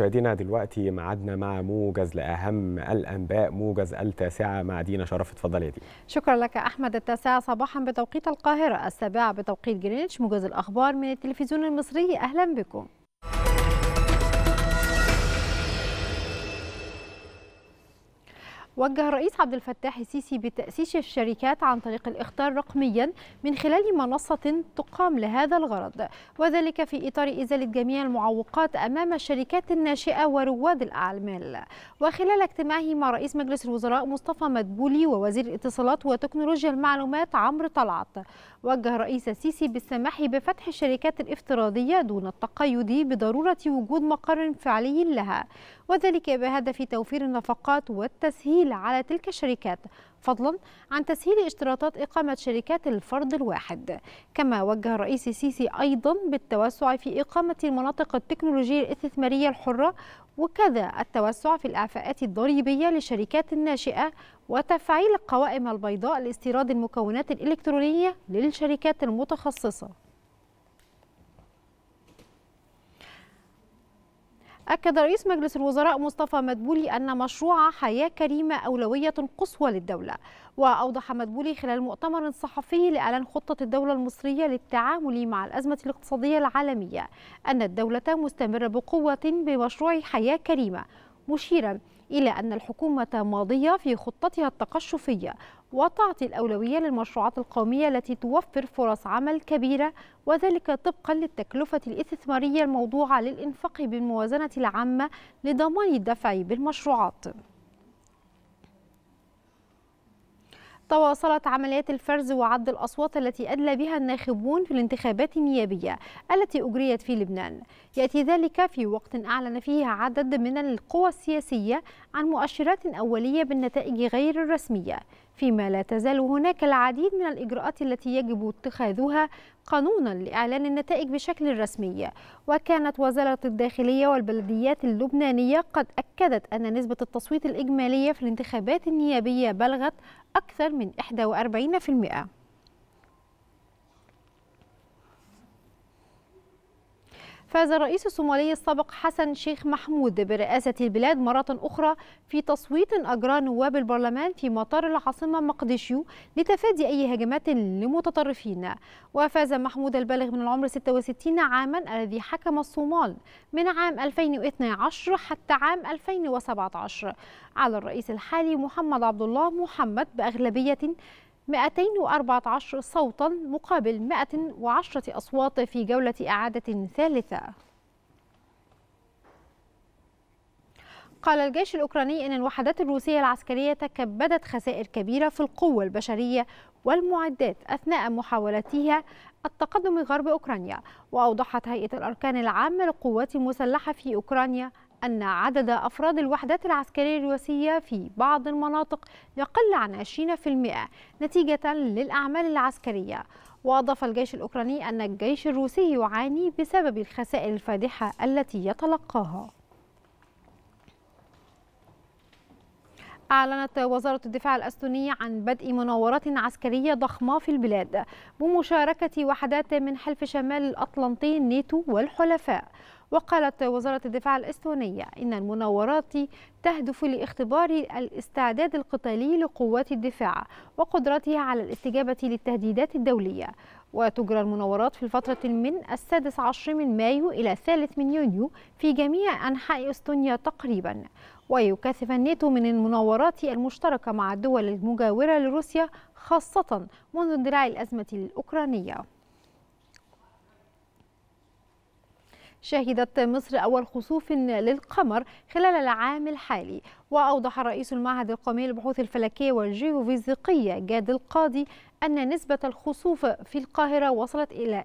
مشاهدينا دلوقتي معادنا مع موجز لاهم الانباء موجز التاسعه مع دينا شرف اتفضلي يا دينا شكرا لك احمد التاسعه صباحا بتوقيت القاهره السابعه بتوقيت جرينتش موجز الاخبار من التلفزيون المصري اهلا بكم وجه الرئيس عبد الفتاح السيسي بتأسيس الشركات عن طريق الاختار رقميا من خلال منصة تقام لهذا الغرض وذلك في إطار إزالة جميع المعوقات أمام الشركات الناشئة ورواد الأعمال وخلال اجتماعه مع رئيس مجلس الوزراء مصطفى مدبولي ووزير الاتصالات وتكنولوجيا المعلومات عمرو طلعت وجه الرئيس السيسي بالسماح بفتح الشركات الافتراضية دون التقيد بضرورة وجود مقر فعلي لها وذلك بهدف توفير النفقات والتسهيل التسهيل على تلك الشركات فضلا عن تسهيل اشتراطات إقامة شركات الفرد الواحد كما وجه الرئيس السيسي أيضا بالتوسع في إقامة المناطق التكنولوجية الاستثمارية الحرة وكذا التوسع في الإعفاءات الضريبية للشركات الناشئة وتفعيل القوائم البيضاء لاستيراد المكونات الإلكترونية للشركات المتخصصة أكد رئيس مجلس الوزراء مصطفى مدبولي أن مشروع حياة كريمة أولوية قصوى للدولة وأوضح مدبولي خلال مؤتمر صحفي لإعلان خطة الدولة المصرية للتعامل مع الأزمة الاقتصادية العالمية أن الدولة مستمرة بقوة بمشروع حياة كريمة مشيرا إلى أن الحكومة ماضية في خطتها التقشفية وتعطي الأولوية للمشروعات القومية التي توفر فرص عمل كبيرة وذلك طبقا للتكلفة الاستثمارية الموضوعة للإنفاق بالموازنة العامة لضمان الدفع بالمشروعات تواصلت عمليات الفرز وعد الأصوات التي أدلى بها الناخبون في الانتخابات النيابية التي أجريت في لبنان يأتي ذلك في وقت أعلن فيه عدد من القوى السياسية عن مؤشرات أولية بالنتائج غير الرسمية فيما لا تزال هناك العديد من الإجراءات التي يجب اتخاذها قانونا لإعلان النتائج بشكل رسمي وكانت وزارة الداخلية والبلديات اللبنانية قد أكدت أن نسبة التصويت الإجمالية في الانتخابات النيابية بلغت أكثر من 41% فاز الرئيس الصومالي السابق حسن شيخ محمود برئاسة البلاد مرة أخرى في تصويت أجراه نواب البرلمان في مطار العاصمة مقديشيو لتفادي أي هجمات لمتطرفين وفاز محمود البالغ من العمر 66 عاما الذي حكم الصومال من عام 2012 حتى عام 2017 على الرئيس الحالي محمد عبد الله محمد بأغلبية 214 صوتا مقابل 110 أصوات في جولة إعادة ثالثة قال الجيش الأوكراني أن الوحدات الروسية العسكرية تكبدت خسائر كبيرة في القوة البشرية والمعدات أثناء محاولتها التقدم غرب أوكرانيا وأوضحت هيئة الأركان العامة للقوات المسلحة في أوكرانيا أن عدد أفراد الوحدات العسكرية الروسية في بعض المناطق يقل عن 20% نتيجة للأعمال العسكرية وأضاف الجيش الأوكراني أن الجيش الروسي يعاني بسبب الخسائر الفادحة التي يتلقاها أعلنت وزارة الدفاع الأستونية عن بدء مناورات عسكرية ضخمة في البلاد بمشاركة وحدات من حلف شمال الأطلنطي نيتو والحلفاء وقالت وزارة الدفاع الإستونية إن المناورات تهدف لاختبار الاستعداد القتالي لقوات الدفاع وقدرتها على الاستجابة للتهديدات الدولية وتجرى المناورات في الفترة من السادس عشر من مايو إلى الثالث من يونيو في جميع أنحاء أستونيا تقريبا ويكثف الناتو من المناورات المشتركة مع الدول المجاورة لروسيا خاصة منذ اندلاع الأزمة الأوكرانية شهدت مصر أول خسوف للقمر خلال العام الحالي وأوضح رئيس المعهد القومي للبحوث الفلكية والجيوفيزيقية جاد القاضي أن نسبة الخسوف في القاهرة وصلت إلى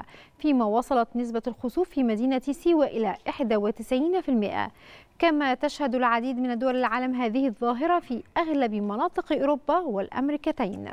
41% فيما وصلت نسبة الخسوف في مدينة سيوة إلى 91% كما تشهد العديد من دول العالم هذه الظاهرة في أغلب مناطق أوروبا والأمريكتين